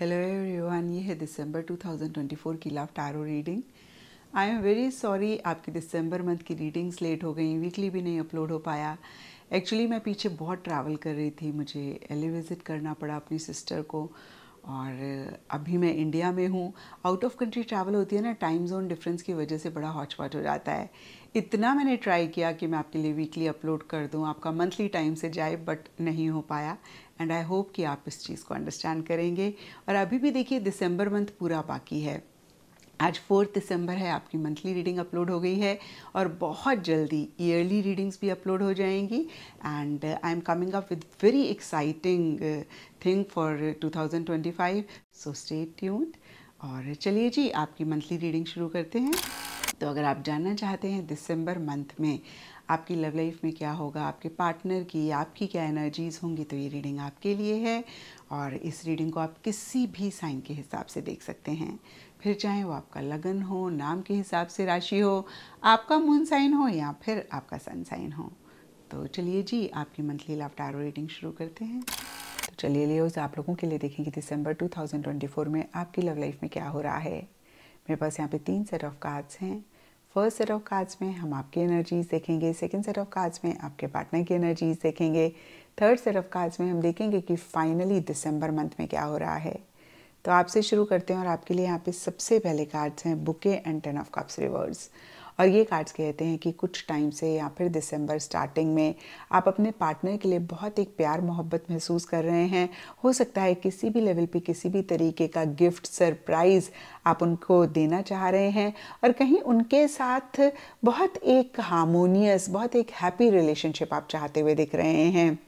Hello everyone ये है दिसंबर 2024 की love tarot reading I am very sorry आपकी दिसंबर मंथ की रीडिंग्स लेट हो गई वीकली भी नहीं अपलोड हो पाया एक्चुअली मैं पीछे बहुत ट्रैवल कर रही थी मुझे एले विज़िट करना पड़ा अपनी सिस्टर को और अभी मैं इंडिया में हूँ आउट ऑफ कंट्री ट्रैवल होती है ना टाइम जोन डिफरेंस की वजह से बड़ा हॉचपॉट हो जाता है इतना मैंने ट्राई किया कि मैं आपके लिए वीकली अपलोड कर दूँ आपका मंथली टाइम से जाए बट नहीं हो पाया एंड आई होप कि आप इस चीज़ को अंडरस्टैंड करेंगे और अभी भी देखिए दिसंबर मंथ पूरा बाकी है आज फोर्थ दिसंबर है आपकी मंथली रीडिंग अपलोड हो गई है और बहुत जल्दी ईयरली रीडिंग्स भी अपलोड हो जाएंगी and I am coming up with very exciting thing for 2025 so stay tuned और चलिए जी आपकी मंथली रीडिंग शुरू करते हैं तो अगर आप जानना चाहते हैं दिसंबर मंथ में आपकी लव लाइफ में क्या होगा आपके पार्टनर की आपकी क्या एनर्जीज़ होंगी तो ये रीडिंग आपके लिए है और इस रीडिंग को आप किसी भी साइन के हिसाब से देख सकते हैं फिर चाहे वो आपका लगन हो नाम के हिसाब से राशि हो आपका मून साइन हो या फिर आपका सन साइन हो तो चलिए जी आपकी मंथली लव टारो रीडिंग शुरू करते हैं तो चलिए उस आप लोगों के लिए देखें कि दिसंबर 2024 में आपकी लव लाइफ में क्या हो रहा है मेरे पास यहाँ पे तीन सेट ऑफ कार्ड्स हैं फर्स्ट सेट ऑफ कार्ड्स में हम आपकी एनर्जीज देखेंगे सेकेंड सेट ऑफ कार्ड्स में आपके पार्टनर की एनर्जीज देखेंगे थर्ड सेट ऑफ कार्ड्स में हम देखेंगे कि फाइनली दिसंबर मंथ में क्या हो रहा है तो आपसे शुरू करते हैं और आपके लिए यहाँ पे सबसे पहले कार्ड्स हैं बुके and ten of cups reverse और ये कार्ड्स कहते हैं कि कुछ टाइम से या फिर दिसंबर स्टार्टिंग में आप अपने पार्टनर के लिए बहुत एक प्यार मोहब्बत महसूस कर रहे हैं हो सकता है किसी भी लेवल पे किसी भी तरीके का गिफ्ट सरप्राइज़ आप उनको देना चाह रहे हैं और कहीं उनके साथ बहुत एक हारमोनियस बहुत एक हैप्पी रिलेशनशिप आप चाहते हुए दिख रहे हैं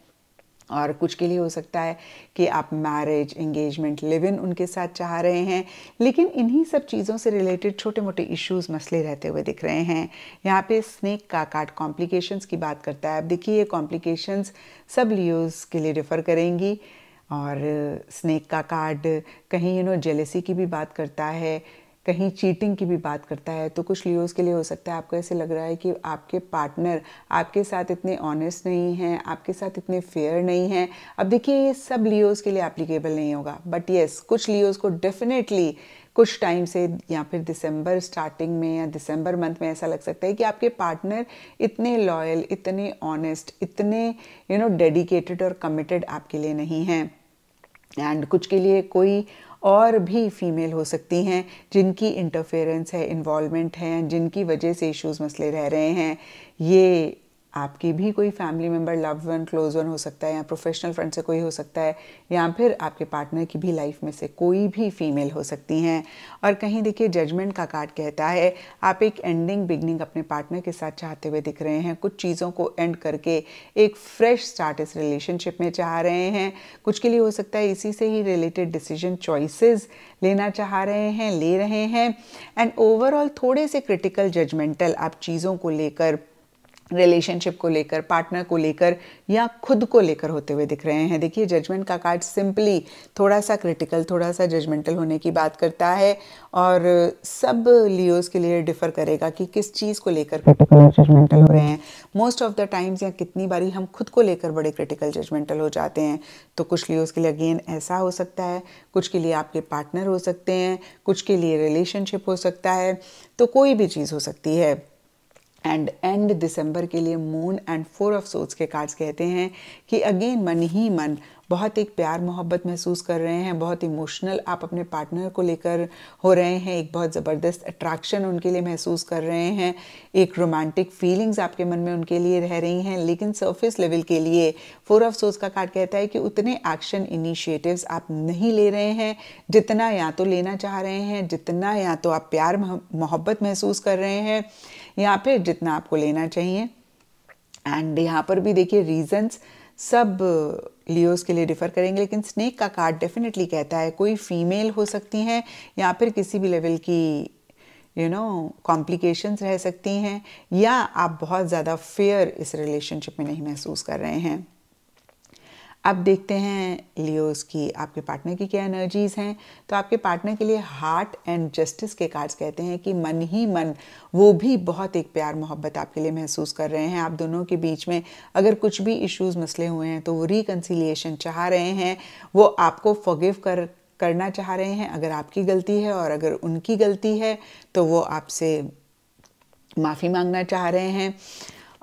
और कुछ के लिए हो सकता है कि आप मैरिज इंगेजमेंट लिव इन उनके साथ चाह रहे हैं लेकिन इन्हीं सब चीज़ों से रिलेटेड छोटे मोटे इश्यूज मसले रहते हुए दिख रहे हैं यहाँ पे स्नेक का कार्ड कॉम्प्लिकेशंस की बात करता है अब देखिए ये कॉम्प्लिकेशंस सब लियोज के लिए रेफर करेंगी और स्नेक का कार्ड कहीं यू नो जेलेसी की भी बात करता है कहीं चीटिंग की भी बात करता है तो कुछ लियोज के लिए हो सकता है आपको ऐसे लग रहा है कि आपके पार्टनर आपके साथ इतने ऑनेस्ट नहीं हैं आपके साथ इतने फेयर नहीं हैं अब देखिए ये सब लियोज के लिए एप्लीकेबल नहीं होगा बट येस कुछ लियोज को डेफिनेटली कुछ टाइम से या फिर दिसंबर स्टार्टिंग में या दिसंबर मंथ में ऐसा लग सकता है कि आपके पार्टनर इतने लॉयल इतने ऑनेस्ट इतने यू नो डेडिकेटेड और कमिटेड आपके लिए नहीं हैं एंड कुछ के लिए कोई और भी फीमेल हो सकती हैं जिनकी इंटरफेरेंस है इन्वॉलमेंट है जिनकी वजह से इश्यूज मसले रह रहे हैं ये आपकी भी कोई family member love one close one हो सकता है या प्रोफेशनल फ्रेंड से कोई हो सकता है या फिर आपके पार्टनर की भी लाइफ में से कोई भी फीमेल हो सकती हैं और कहीं देखिए जजमेंट का कार्ड कहता है आप एक एंडिंग बिगनिंग अपने पार्टनर के साथ चाहते हुए दिख रहे हैं कुछ चीज़ों को एंड करके एक फ्रेश स्टार्ट इस रिलेशनशिप में चाह रहे हैं कुछ के लिए हो सकता है इसी से ही रिलेटेड डिसीजन चॉइसेस लेना चाह रहे हैं ले रहे हैं एंड ओवरऑल थोड़े से क्रिटिकल जजमेंटल आप चीज़ों को लेकर रिलेशनशिप को लेकर पार्टनर को लेकर या खुद को लेकर होते हुए दिख रहे हैं देखिए जजमेंट का कार्ड सिंपली थोड़ा सा क्रिटिकल थोड़ा सा जजमेंटल होने की बात करता है और सब लियोस के लिए डिफर करेगा कि किस चीज़ को लेकर क्रिटिकल जजमेंटल हो रहे हैं मोस्ट ऑफ द टाइम्स या कितनी बारी हम खुद को लेकर बड़े क्रिटिकल जजमेंटल हो जाते हैं तो कुछ लियोज़ के लिए अगेन ऐसा हो सकता है कुछ के लिए आपके पार्टनर हो सकते हैं कुछ के लिए रिलेशनशिप हो सकता है तो कोई भी चीज़ हो सकती है एंड एंड दिसंबर के लिए मून एंड फोर ऑफ सोच के कार्ड्स कहते हैं कि अगेन मन ही मन बहुत एक प्यार मोहब्बत महसूस कर रहे हैं बहुत इमोशनल आप अपने पार्टनर को लेकर हो रहे हैं एक बहुत ज़बरदस्त अट्रैक्शन उनके लिए महसूस कर रहे हैं एक रोमांटिक फीलिंग्स आपके मन में उनके लिए रह रही हैं लेकिन सरफेस लेवल के लिए फोर ऑफ सोर्स का कार्ड कहता है कि उतने एक्शन इनिशिएटिव्स आप नहीं ले रहे हैं जितना या तो लेना चाह रहे हैं जितना या तो आप प्यार मोहब्बत महसूस कर रहे हैं या फिर जितना आपको लेना चाहिए एंड यहाँ पर भी देखिए रीजन्स सब लियोस के लिए डिफ़र करेंगे लेकिन स्नेक का कार्ड डेफिनेटली कहता है कोई फीमेल हो सकती हैं या फिर किसी भी लेवल की यू नो कॉम्प्लिकेशंस रह सकती हैं या आप बहुत ज़्यादा फेयर इस रिलेशनशिप में नहीं महसूस कर रहे हैं अब देखते हैं लियोस की आपके पार्टनर की क्या एनर्जीज हैं तो आपके पार्टनर के लिए हार्ट एंड जस्टिस के कार्ड्स कहते हैं कि मन ही मन वो भी बहुत एक प्यार मोहब्बत आपके लिए महसूस कर रहे हैं आप दोनों के बीच में अगर कुछ भी इश्यूज मसले हुए हैं तो वो रिकन्सिलियेशन चाह रहे हैं वो आपको फॉगिव कर करना चाह रहे हैं अगर आपकी गलती है और अगर उनकी गलती है तो वो आपसे माफ़ी मांगना चाह रहे हैं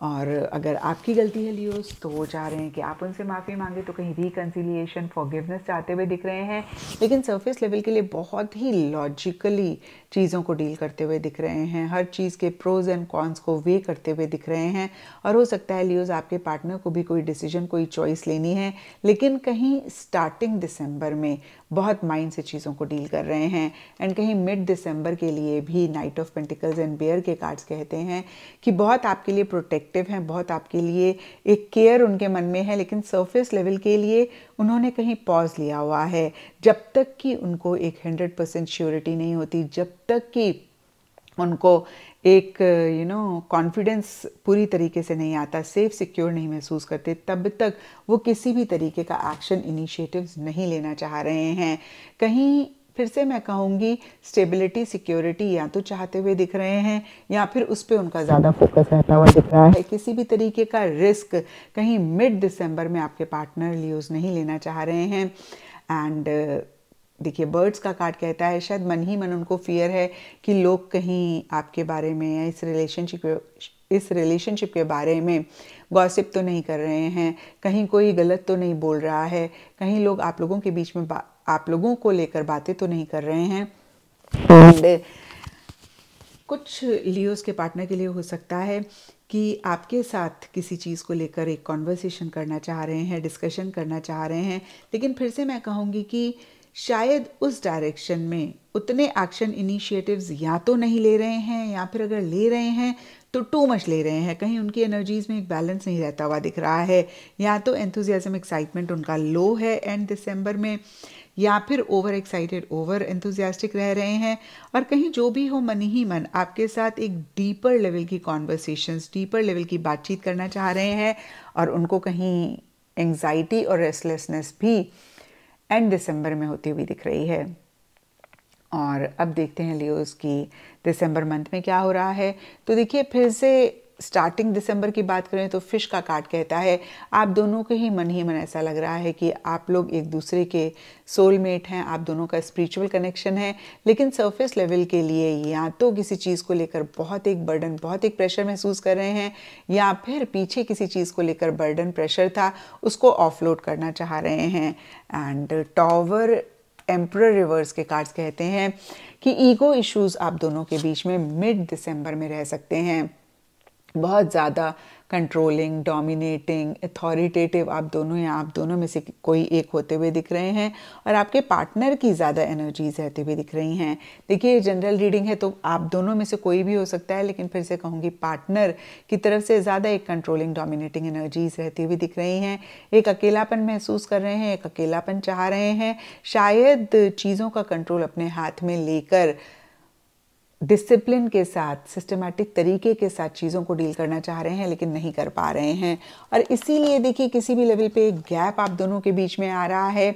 और अगर आपकी गलती है लियोस तो वो चाह रहे हैं कि आप उनसे माफ़ी मांगे तो कहीं रिकन्सिलिएशन फॉरगिवनेस चाहते हुए दिख रहे हैं लेकिन सरफेस लेवल के लिए बहुत ही लॉजिकली चीज़ों को डील करते हुए दिख रहे हैं हर चीज़ के प्रोज एंड कॉन्स को वे करते हुए दिख रहे हैं और हो सकता है लियोज आपके पार्टनर को भी कोई डिसीजन कोई चॉइस लेनी है लेकिन कहीं स्टार्टिंग दिसंबर में बहुत माइंड से चीज़ों को डील कर रहे हैं एंड कहीं मिड दिसंबर के लिए भी नाइट ऑफ पेंटिकल्स एंड बेयर के कार्ड्स कहते हैं कि बहुत आपके लिए प्रोटेक्ट प्रोटेक्टिव हैं बहुत आपके लिए एक केयर उनके मन में है लेकिन सरफेस लेवल के लिए उन्होंने कहीं पॉज लिया हुआ है जब तक कि उनको एक हंड्रेड परसेंट श्योरिटी नहीं होती जब तक कि उनको एक यू नो कॉन्फिडेंस पूरी तरीके से नहीं आता सेफ सिक्योर नहीं महसूस करते तब तक वो किसी भी तरीके का एक्शन इनिशिएटिव्स नहीं लेना चाह रहे हैं कहीं फिर से मैं कहूँगी स्टेबिलिटी सिक्योरिटी या तो चाहते हुए दिख रहे हैं या फिर उस पर उनका ज़्यादा फोकस रहता हुआ दिख रहा है किसी भी तरीके का रिस्क कहीं मिड दिसंबर में आपके पार्टनर यूज़ नहीं लेना चाह रहे हैं एंड देखिए बर्ड्स का कार्ड कहता है शायद मन ही मन उनको फियर है कि लोग कहीं आपके बारे में या इस रिलेशनशिप इस रिलेशनशिप के बारे में गॉसिप तो नहीं कर रहे हैं कहीं कोई गलत तो नहीं बोल रहा है कहीं लोग आप लोगों के बीच में आप लोगों को लेकर बातें तो नहीं कर रहे हैं हम्म। कुछ लियोस के पार्टनर के लिए हो सकता है कि आपके साथ किसी चीज़ को लेकर एक कॉन्वर्सेशन करना चाह रहे हैं डिस्कशन करना चाह रहे हैं लेकिन फिर से मैं कहूँगी कि शायद उस डायरेक्शन में उतने एक्शन इनिशिएटिव्स या तो नहीं ले रहे हैं या फिर अगर ले रहे हैं तो टू मच ले रहे हैं कहीं उनकी एनर्जीज़ में एक बैलेंस नहीं रहता हुआ दिख रहा है या तो एंथुजियाज़म एक्साइटमेंट उनका लो है एंड दिसंबर में या फिर ओवर एक्साइटेड ओवर एंथुजियास्टिक रह रहे हैं और कहीं जो भी हो मन ही मन आपके साथ एक डीपर लेवल की कॉन्वर्सेशंस डीपर लेवल की बातचीत करना चाह रहे हैं और उनको कहीं एंग्जाइटी और रेस्टलेसनेस भी एंड दिसंबर में होती हुई दिख रही है और अब देखते हैं लियोज की दिसंबर मंथ में क्या हो रहा है तो देखिए फिर से स्टार्टिंग दिसंबर की बात करें तो फिश का कार्ड कहता है आप दोनों के ही मन ही मन ऐसा लग रहा है कि आप लोग एक दूसरे के सोलमेट हैं आप दोनों का स्पिरिचुअल कनेक्शन है लेकिन सरफेस लेवल के लिए या तो किसी चीज़ को लेकर बहुत एक बर्डन बहुत एक प्रेशर महसूस कर रहे हैं या फिर पीछे किसी चीज़ को लेकर बर्डन प्रेशर था उसको ऑफलोड करना चाह रहे हैं एंड टॉवर एम्प्र रिवर्स के कार्ड्स कहते हैं कि ईगो इश्यूज आप दोनों के बीच में मिड दिसंबर में रह सकते हैं बहुत ज़्यादा कंट्रोलिंग डोमिनेटिंग अथॉरिटेटिव आप दोनों या आप दोनों में से कोई एक होते हुए दिख रहे हैं और आपके पार्टनर की ज़्यादा एनर्जीज रहती हुई दिख रही हैं देखिए ये जनरल रीडिंग है तो आप दोनों में से कोई भी हो सकता है लेकिन फिर से कहूँगी पार्टनर की तरफ से ज़्यादा एक कंट्रोलिंग डोमिनेटिंग एनर्जीज रहती हुई दिख रही हैं एक अकेलापन महसूस कर रहे हैं एक अकेलापन चाह रहे हैं शायद चीज़ों का कंट्रोल अपने हाथ में लेकर डिसिप्लिन के साथ सिस्टमेटिक तरीके के साथ चीज़ों को डील करना चाह रहे हैं लेकिन नहीं कर पा रहे हैं और इसीलिए देखिए किसी भी लेवल पे गैप आप दोनों के बीच में आ रहा है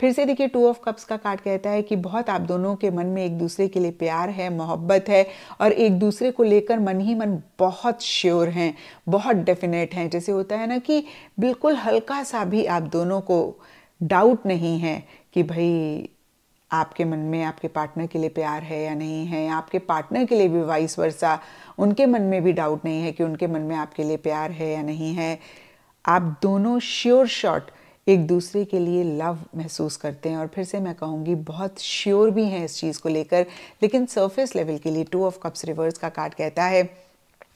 फिर से देखिए टू ऑफ कप्स का कार्ड कहता है कि बहुत आप दोनों के मन में एक दूसरे के लिए प्यार है मोहब्बत है और एक दूसरे को लेकर मन ही मन बहुत श्योर हैं बहुत डेफिनेट हैं जैसे होता है ना कि बिल्कुल हल्का सा भी आप दोनों को डाउट नहीं है कि भाई आपके मन में आपके पार्टनर के लिए प्यार है या नहीं है आपके पार्टनर के लिए भी वाइस वर्षा उनके मन में भी डाउट नहीं है कि उनके मन में आपके लिए प्यार है या नहीं है आप दोनों श्योर शॉट एक दूसरे के लिए लव महसूस करते हैं और फिर से मैं कहूँगी बहुत श्योर भी हैं इस चीज़ को लेकर लेकिन सरफेस लेवल के लिए टू ऑफ कप्स रिवर्स का कार्ड कहता है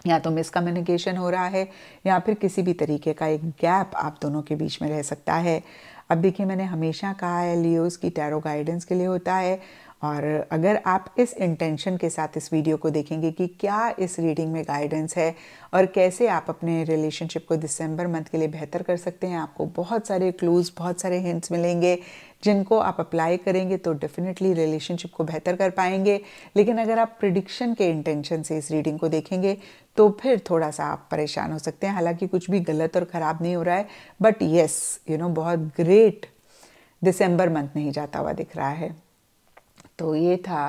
या तो मिसकम्युनिकेशन हो रहा है या फिर किसी भी तरीके का एक गैप आप दोनों के बीच में रह सकता है अब देखिए मैंने हमेशा कहा है लियोस की टैरो गाइडेंस के लिए होता है और अगर आप इस इंटेंशन के साथ इस वीडियो को देखेंगे कि क्या इस रीडिंग में गाइडेंस है और कैसे आप अपने रिलेशनशिप को दिसंबर मंथ के लिए बेहतर कर सकते हैं आपको बहुत सारे क्लूज़ बहुत सारे हिंट्स मिलेंगे जिनको आप अप्लाई करेंगे तो डेफिनेटली रिलेशनशिप को बेहतर कर पाएंगे लेकिन अगर आप प्रिडिक्शन के इंटेंशन से इस रीडिंग को देखेंगे तो फिर थोड़ा सा आप परेशान हो सकते हैं हालांकि कुछ भी गलत और ख़राब नहीं हो रहा है बट येस यू नो बहुत ग्रेट दिसंबर मंथ नहीं जाता हुआ दिख रहा है तो ये था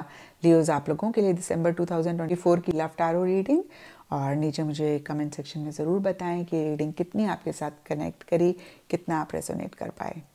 लियोज आप लोगों के लिए दिसंबर 2024 की लव टारो रीडिंग और नीचे मुझे कमेंट सेक्शन में ज़रूर बताएं कि रीडिंग कितनी आपके साथ कनेक्ट करी कितना आप रेजोनेट कर पाए